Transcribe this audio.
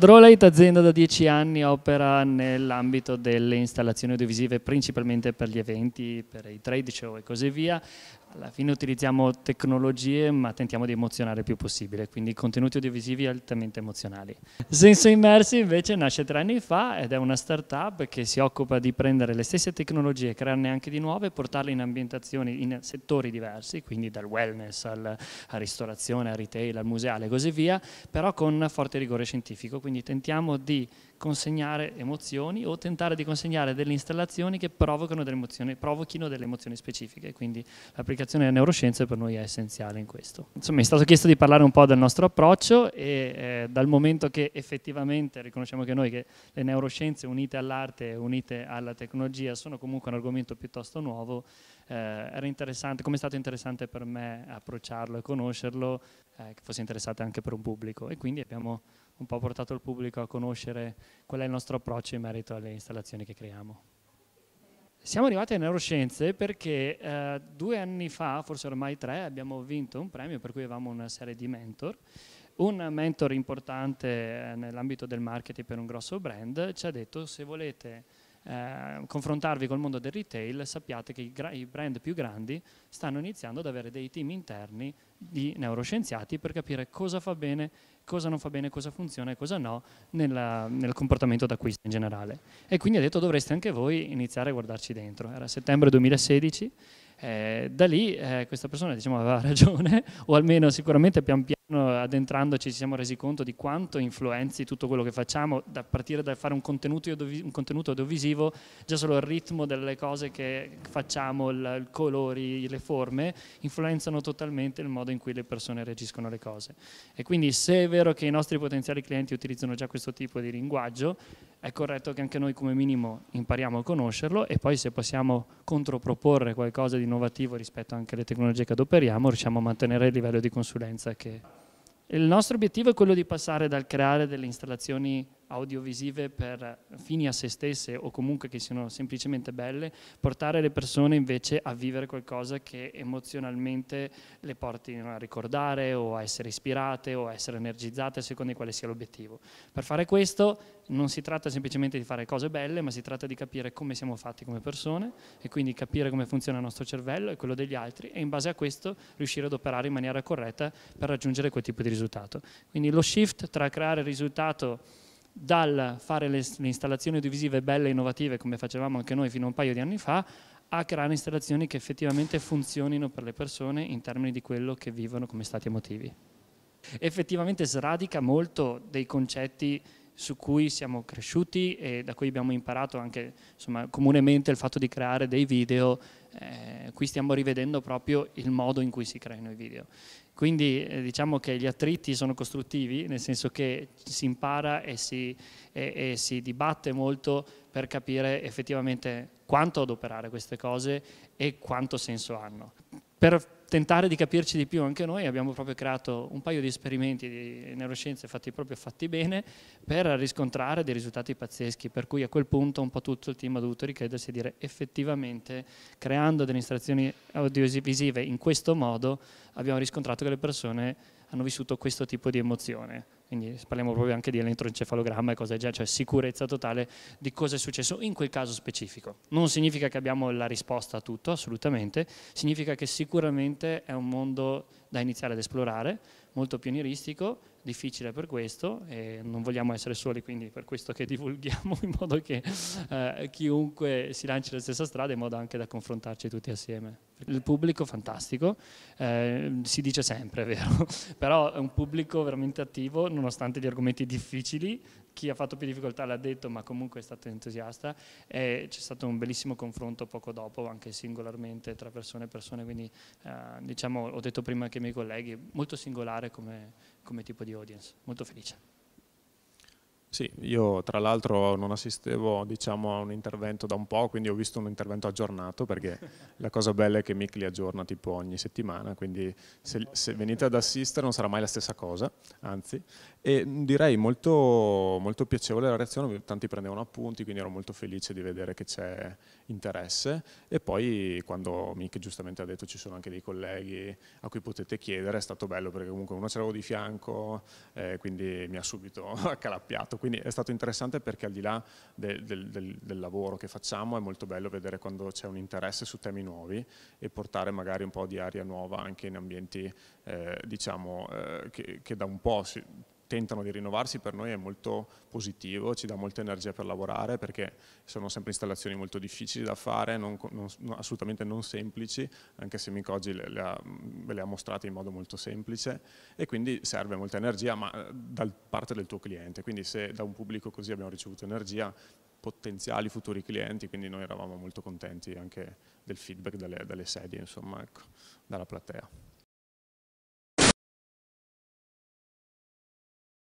Drolight, azienda da 10 anni, opera nell'ambito delle installazioni audiovisive principalmente per gli eventi, per i trade show e così via. Alla fine utilizziamo tecnologie ma tentiamo di emozionare il più possibile, quindi contenuti audiovisivi altamente emozionali. Senso Immersi invece nasce tre anni fa ed è una startup che si occupa di prendere le stesse tecnologie, crearne anche di nuove e portarle in ambientazioni, in settori diversi, quindi dal wellness alla ristorazione, al retail, al museale e così via, però con forte rigore scientifico, quindi tentiamo di consegnare emozioni o tentare di consegnare delle installazioni che delle provochino delle emozioni specifiche, quindi l'applicazione delle neuroscienze per noi è essenziale in questo. Insomma, mi è stato chiesto di parlare un po' del nostro approccio e eh, dal momento che effettivamente riconosciamo che noi che le neuroscienze unite all'arte e unite alla tecnologia sono comunque un argomento piuttosto nuovo, eh, era interessante, come è stato interessante per me approcciarlo e conoscerlo, eh, che fosse interessante anche per un pubblico e quindi abbiamo un po' portato il pubblico a conoscere qual è il nostro approccio in merito alle installazioni che creiamo. Siamo arrivati alle neuroscienze perché eh, due anni fa, forse ormai tre, abbiamo vinto un premio per cui avevamo una serie di mentor. Un mentor importante eh, nell'ambito del marketing per un grosso brand ci ha detto se volete eh, confrontarvi col mondo del retail, sappiate che i, i, brand più grandi stanno iniziando ad avere dei team interni di neuroscienziati per capire cosa fa bene, cosa non fa bene, cosa funziona e cosa no nella, nel comportamento d'acquisto in generale. E quindi ha detto dovreste anche voi iniziare a guardarci dentro. Era settembre 2016. Eh, da lì eh, questa persona diciamo, aveva ragione, o almeno sicuramente pian piano addentrandoci ci siamo resi conto di quanto influenzi tutto quello che facciamo, da partire dal fare un contenuto, un contenuto audiovisivo, già solo il ritmo delle cose che facciamo, i colori, le forme, influenzano totalmente il modo in cui le persone reagiscono alle cose. E quindi se è vero che i nostri potenziali clienti utilizzano già questo tipo di linguaggio, è corretto che anche noi come minimo impariamo a conoscerlo e poi se possiamo controproporre qualcosa di innovativo rispetto anche alle tecnologie che adoperiamo, riusciamo a mantenere il livello di consulenza che il nostro obiettivo è quello di passare dal creare delle installazioni audiovisive per fini a se stesse o comunque che siano semplicemente belle, portare le persone invece a vivere qualcosa che emozionalmente le portino a ricordare o a essere ispirate o a essere energizzate secondo quale sia l'obiettivo. Per fare questo non si tratta semplicemente di fare cose belle, ma si tratta di capire come siamo fatti come persone e quindi capire come funziona il nostro cervello e quello degli altri e in base a questo riuscire ad operare in maniera corretta per raggiungere quel tipo di risultato. Quindi lo shift tra creare risultato dal fare le, le installazioni audiovisive belle e innovative come facevamo anche noi fino a un paio di anni fa a creare installazioni che effettivamente funzionino per le persone in termini di quello che vivono come stati emotivi. Effettivamente sradica molto dei concetti su cui siamo cresciuti e da cui abbiamo imparato anche insomma, comunemente il fatto di creare dei video, eh, qui stiamo rivedendo proprio il modo in cui si creano i video. Quindi eh, diciamo che gli attriti sono costruttivi, nel senso che si impara e si, e, e si, dibatte molto per capire effettivamente quanto adoperare queste cose e quanto senso hanno per tentare di capirci di più anche noi abbiamo proprio creato un paio di esperimenti di neuroscienze fatti proprio fatti bene per riscontrare dei risultati pazzeschi per cui a quel punto un po' tutto il team ha dovuto ricredersi e dire effettivamente creando delle installazioni audiovisive in questo modo abbiamo riscontrato che le persone hanno vissuto questo tipo di emozione quindi parliamo proprio anche di elettroencefalogramma e cose del genere, cioè sicurezza totale di cosa è successo in quel caso specifico. Non significa che abbiamo la risposta a tutto, assolutamente, significa che sicuramente è un mondo da iniziare ad esplorare, molto pionieristico, difficile per questo e non vogliamo essere soli, quindi per questo che divulghiamo in modo che eh, chiunque si lanci la stessa strada in modo anche da confrontarci tutti assieme. Il pubblico fantastico, eh, si dice sempre, è vero, però è un pubblico veramente attivo nonostante gli argomenti difficili, chi ha fatto più difficoltà l'ha detto, ma comunque è stato entusiasta e c'è stato un bellissimo confronto poco dopo, anche singolarmente tra persone e persone, quindi eh, diciamo, ho detto prima anche ai miei colleghi, molto singolare come, come tipo di audience, molto felice. Sì, io tra l'altro non assistevo diciamo, a un intervento da un po', quindi ho visto un intervento aggiornato, perché la cosa bella è che Mick li aggiorna tipo ogni settimana, quindi se, se venite ad assistere non sarà mai la stessa cosa, anzi. E direi molto, molto piacevole la reazione, tanti prendevano appunti, quindi ero molto felice di vedere che c'è interesse. E poi quando Mick giustamente ha detto ci sono anche dei colleghi a cui potete chiedere, è stato bello perché comunque uno ce l'avevo di fianco, eh, quindi mi ha subito accalappiato quindi è stato interessante perché al di là del, del, del, del lavoro che facciamo è molto bello vedere quando c'è un interesse su temi nuovi e portare magari un po' di aria nuova anche in ambienti eh, diciamo, eh, che, che, da un po' si, tentano di rinnovarsi per noi è molto positivo, ci dà molta energia per lavorare perché sono sempre installazioni molto difficili da fare, non, non, assolutamente non semplici, anche se Mico oggi le, le ha, ve le ha mostrate in modo molto semplice e quindi serve molta energia ma eh, da parte del tuo cliente, quindi se da un pubblico così abbiamo ricevuto energia potenziali futuri clienti, quindi noi eravamo molto contenti anche del feedback dalle, dalle sedie, insomma, ecco, dalla platea.